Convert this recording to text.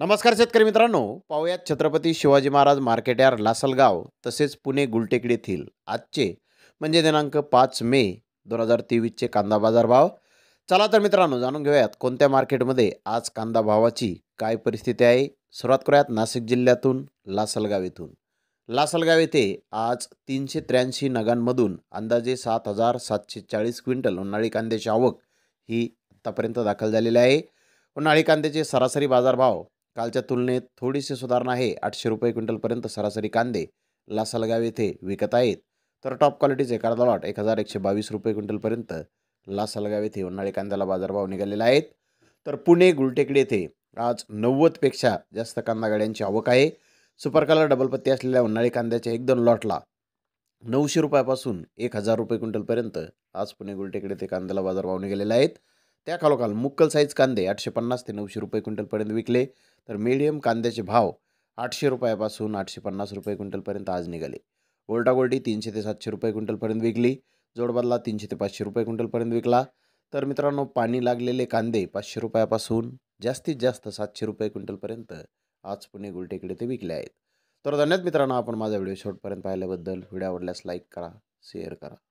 नमस्कार शेतकरी मित्रांनो पाहुयात छत्रपती शिवाजी महाराज मार्केट यार लासलगाव तसेच पुणे गुलटेकडी येथील आजचे म्हणजे दिनांक पाच मे दोन हजार तेवीसचे कांदा बाजार भाव चला तर मित्रांनो जाणून घेऊयात कोणत्या मार्केटमध्ये आज कांदा भावाची काय परिस्थिती आहे सुरुवात करूयात नाशिक जिल्ह्यातून लासलगाव येथून लासलगाव येथे आज तीनशे त्र्याऐंशी नगांमधून अंदाजे सात हजार सातशे चाळीस क्विंटल उन्हाळी कांद्याची आवक ही आत्तापर्यंत दाखल झालेली आहे उन्हाळी कांद्याचे सरासरी बाजारभाव कालच्या तुलनेत थोडीशी सुधारणा आहे आठशे रुपये क्विंटलपर्यंत सरासरी कांदे लासलगाव येथे विकत आहेत तर टॉप क्वालिटीचे एखादा लॉट एक हजार एकशे बावीस रुपये क्विंटलपर्यंत लासलगाव येथे उन्हाळी कांद्याला बाजारभाव निघालेला आहेत तर पुणे गुलटेकडे येथे आज नव्वदपेक्षा जास्त कांदा गाड्यांची आवक आहे सुपर कलर डबल पत्ती असलेल्या उन्हाळी कांद्याच्या एक दोन लॉटला नऊशे रुपयापासून एक हजार रुपये क्विंटलपर्यंत आज पुणे गुलटेकडे ते कांद्याला बाजारभाव निघालेला आहेत त्या खालोखाल मुक्कल साईज कांदे आठशे पन्नास ते नऊशे रुपये क्विंटलपर्यंत विकले तर मीडियम कांद्याचे भाव आठशे रुपयापासून आठशे पन्नास रुपये क्विंटलपर्यंत आज निघाले गोल्टागोल्टी तीनशे ते सातशे रुपये क्विंटलपर्यंत विकली जोडबदला तीनशे ते पाचशे रुपये क्विंटलपर्यंत विकला तर मित्रांनो पाणी लागलेले कांदे पाचशे रुपयापासून जास्तीत जास्त सातशे रुपये क्विंटलपर्यंत आज पुणे गुलटेकडे ते विकले आहेत तर धन्यवाद मित्रांनो आपण माझा व्हिडिओ शॉर्टपर्यंत पाहिल्याबद्दल व्हिडिओ आवडल्यास लाईक करा शेअर करा